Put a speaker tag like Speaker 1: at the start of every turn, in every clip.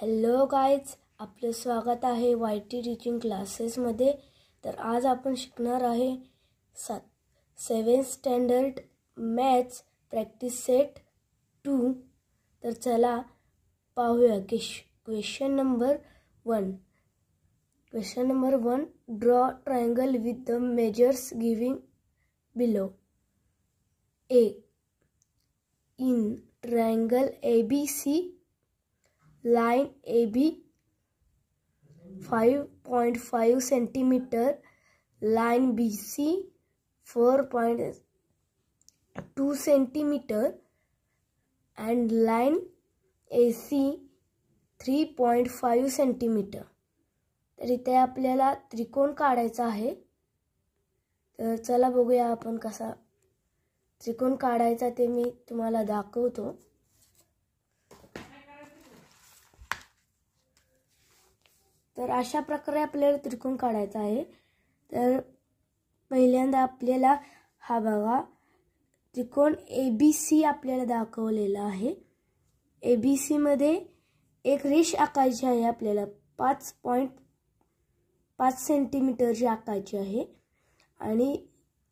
Speaker 1: hello guys आपलं स्वागत आहे वाय टी टीचिंग क्लासेसमध्ये तर आज आपण शिकणार आहे सात seven standard maths practice set two तर चला पाहूया question question number one question number one draw triangle with the measures giving below a in triangle A B C line A B five point five centimetre line B C four point two centimetre and line A C three point five centimetre तर इथे आपल्याला त्रिकोण काढायचा आहे तर चला बघूया आपण कसा त्रिकोण काढायचा ते मी तुम्हाला दाखवतो तर अशा प्रकारे आपल्याला त्रिकोण काढायचा आहे तर पहिल्यांदा आपल्याला हा बघा त्रिकोण ए बी सी आपल्याला दाखवलेला आहे ए बी सीमध्ये एक रेष आकायची आहे आपल्याला पाच पॉईंट पाच सेंटीमीटरची आकायची आहे आणि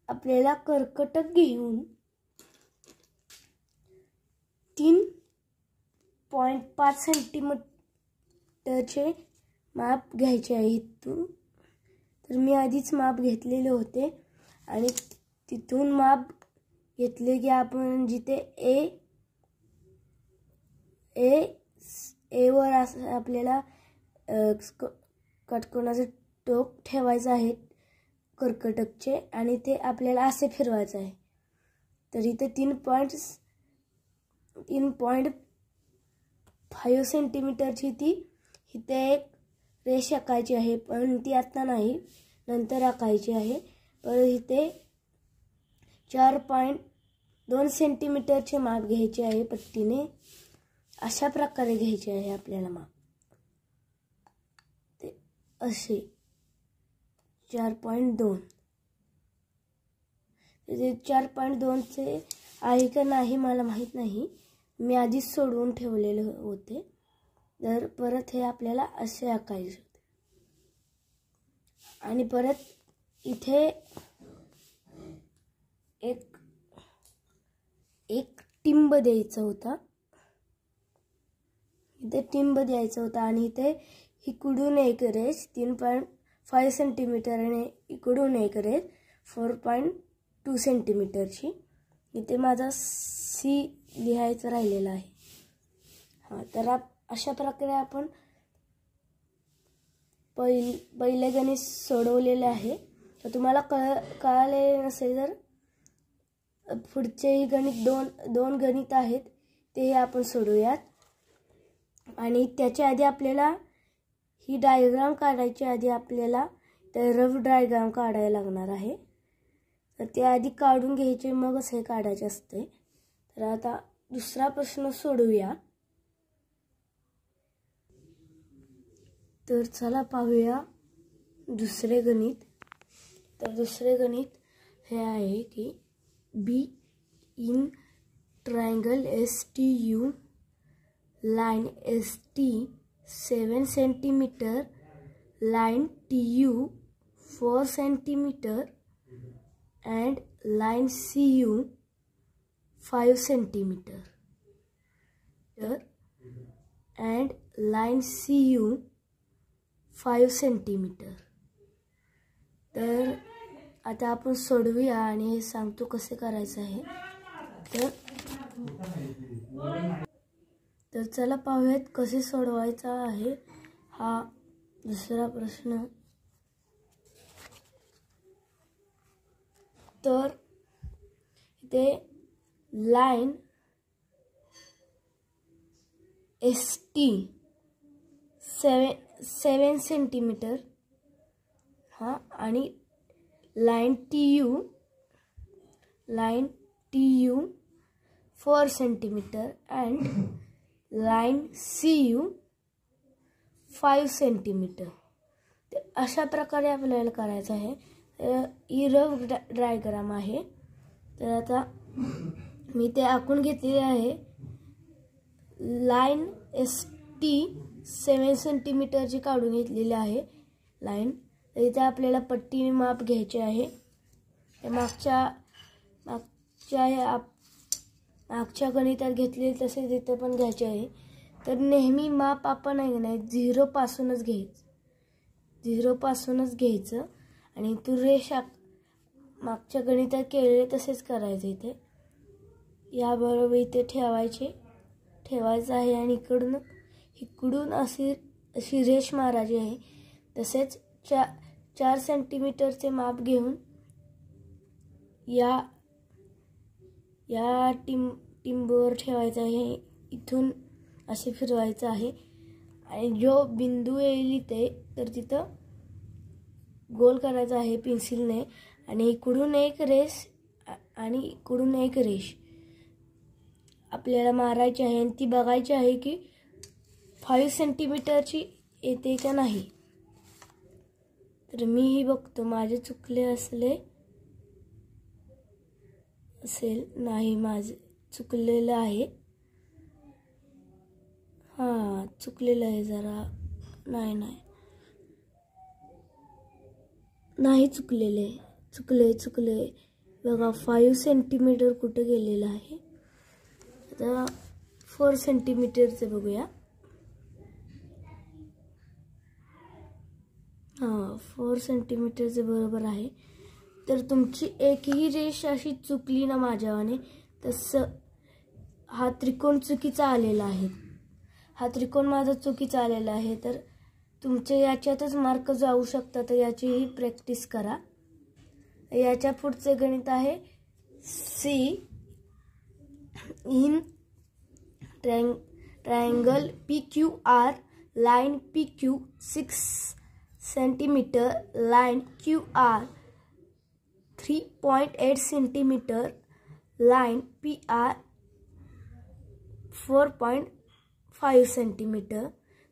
Speaker 1: आपल्याला कर्कटक घेऊन तीन पॉईंट पाच सेंटीमीटरचे माप घ्यायचे आहे इथून तर मी आधीच माप घेतलेले होते आणि तिथून माप घेतले की आपण जिथे ए ए एवर अस आपल्याला कटकोणाचं टोक ठेवायचं आहे कर्कटकचे आणि ते आपल्याला असे फिरवायचं आहे तर इथे तीन पॉईंट तीन पॉईंट फाईव्ह सेंटीमीटरची ती इथे एक रेश आखायची आहे पण ती आत्ता नाही नंतर आखायची आहे पण इथे चार पॉईंट दोन सेंटीमीटरचे माप घ्यायचे आहे पट्टीने अशा प्रकारे घ्यायचे आहे आपल्याला माप ते असे चार पॉईंट दोन ते चार पॉईंट दोनचे आहे का नाही मला माहीत नाही मी आधीच सोडवून ठेवलेले होते तर परत हे आपल्याला असे आकायचे होते आणि परत इथे एक एक टिंब द्यायचं होता इथे टिंब द्यायचं होता आणि इथे इकडून एक रेस तीन पॉईंट फाय सेंटीमीटर आणि इकडून एक रेस फोर पॉईंट टू सेंटीमीटरची इथे माझा सी लिहायचं राहिलेला आहे हां तर आप अशा प्रकारे आपण पहिले गणित सोडवलेले आहे तर तुम्हाला कळ कळाले नसेल तर पुढचेही गणित दोन दोन गणित आहेत तेही आपण सोडवूयात आणि त्याच्या आधी आपल्याला ही डायग्राम काढायच्या आधी आपल्याला तर रफ डायग्राम काढायला लागणार आहे तर ते आधी काढून घ्यायचे मगच हे काढायचे असते तर आता दुसरा प्रश्न सोडवूया तर चला पाहूया दुसरे गणित तर दुसरे गणित हे आहे की B in triangle S T U line S T seven centimetre line T U four centimetre and line C U five centimetre तर and line C U five centimetre तर आता आपण सोडवूया आणि हे सांगतो कसे करायचं आहे तर तर चला पाहूयात कसे सोडवायचा आहे हा दुसरा प्रश्न तर ते line S T seven seven centimetre हां आणि line T U line T U four centimetre and line C U five centimetre तर अशा प्रकारे आपल्याला करायचं आहे ही रफ डा डायग्राम आहे तर आता मी ते आखून घेतलेले आहे लाईन एस टी सेवन सेंटीमीटरची काढून घेतलेली आहे लाईन इथे आपल्याला पट्टी माप घ्यायचे आहे मागच्या मागच्या आप मागच्या गणितात घेतले तसेच इथे पण घ्यायचे आहे तर नेहमी माप आपण आहे नाही झिरोपासूनच घ्यायचं झिरोपासूनच घ्यायचं आणि तू रेषा मागच्या गणितात केलेले तसेच करायचं इथे याबरोबर इथे ठेवायचे ठेवायचं आहे आणि इकडून इकडून असे अशी रेष मारायची आहे तसेच चा चार सेंटीमीटरचे माप घेऊन या या टिंब टिंबवर ठेवायचं आहे इथून असे फिरवायचं आहे आणि जो बिंदू येईल इथे तर तिथं गोल करायचा आहे पेन्सिलने आणि इकडून एक रेस आणि इकडून एक रेश आपल्याला मारायची आहे आणि ती बघायची आहे की फाईव्ह सेंटीमीटरची येते का नाही तर मीही बघतो माझे चुकले असले असेल नाही माझे चुकलेलं आहे हां चुकलेलं आहे जरा नाही नाही नाही चुकलेले चुकले चुकले बघा फाईव्ह सेंटीमीटर कुठे गेलेलं आहे आता फोर सेंटीमीटरचं बघूया फोर सेंटीमीटरचे बरोबर आहे तर तुमची एकही रेष अशी चुकली ना माझ्यावाने तसं हा त्रिकोण चुकीचा आलेला आहे हा त्रिकोण माझा चुकीचा आलेला आहे तर तुमचे याच्यातच मार्क जाऊ शकतात तर याचीही प्रॅक्टिस करा याच्या पुढचे गणित आहे सी इन ट्रँग triangle P Q R line P Q six centimetre line Q R three point eight centimetre line P R four point five centimetre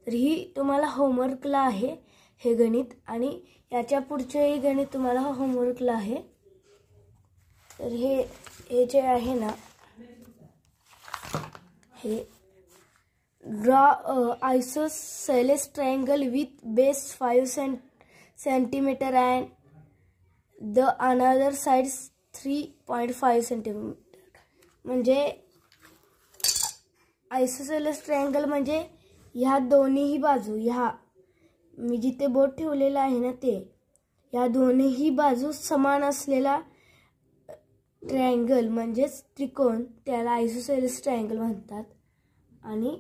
Speaker 1: तर ही तुम्हाला होमवर्कला आहे हे गणित आणि याच्या पुढचंही गणित तुम्हाला होमवर्कला आहे तर हे हे जे आहे ना हे draw uh, isosceles triangle with base 5 cent centimeter and the another side 3.5 centimeter म्हणजे आयसोसेलस ट्रायंगल म्हणजे ह्या दोन्हीही बाजू ह्या मी जिथे बोट ठेवलेलं आहे ना ते ह्या दोन्हीही बाजू समान असलेला ट्रायंगल म्हणजेच त्रिकोण त्याला आयसोसेलस ट्रायंगल म्हणतात आणि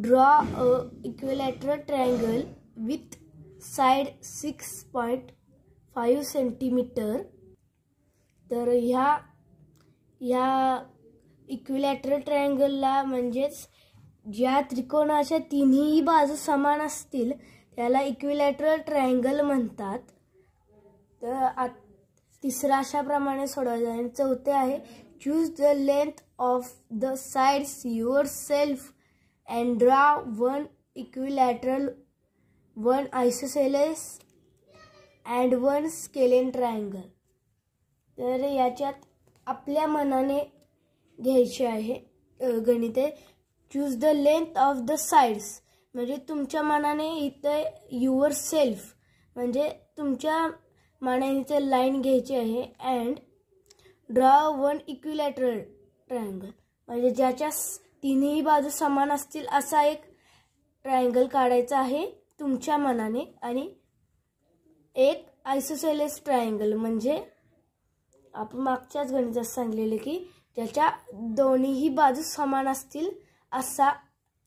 Speaker 1: draw a equilateral triangle with side 6.5 centimetre तर ह्या ह्या इक्विलॅटरल ट्रायंगलला म्हणजेच ज्या त्रिकोणाच्या तिन्ही बाजू समान असतील त्याला इक्विलॅटरल ट्रायंगल म्हणतात तर आ तिसरा अशाप्रमाणे सोडवायचा आणि चौथे आहे choose the length of the sides yourself andra one equilateral, one isosceles and one scalene triangle तर याच्यात आपल्या मनाने घ्यायचे आहे गणिते choose the length of the sides म्हणजे तुमच्या मनाने इथे युअर सेल्फ म्हणजे तुमच्या मनाने इथे लाईन घ्यायची आहे and draw one equilateral triangle म्हणजे ज्याच्या तिन्ही बाजू समान असतील असा एक ट्रायंगल काढायचा आहे तुमच्या मनाने आणि एक आयसोसेलेस ट्रायंगल म्हणजे आपण मागच्याच गणितात सांगलेले की ज्याच्या दोन्हीही बाजू समान असतील असा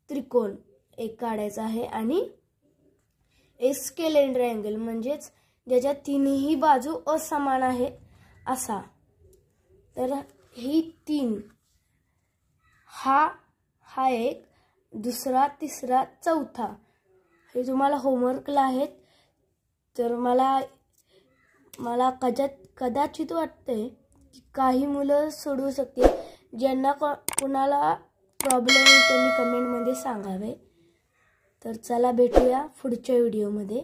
Speaker 1: त्रिकोण एक काढायचा आहे आणि एक ट्रायंगल म्हणजेच ज्याच्या तिन्ही बाजू असमान आहे असा तर ही तीन हा हा एक दुसरा तिसरा चौथा हे तुम्हाला होमवर्कला आहेत तर मला मला कदा कदाचित वाटते की काही मुलं सोडवू शकते ज्यांना को कोणाला प्रॉब्लेम त्यांनी कमेंटमध्ये सांगावे तर चला भेटूया पुढच्या व्हिडिओमध्ये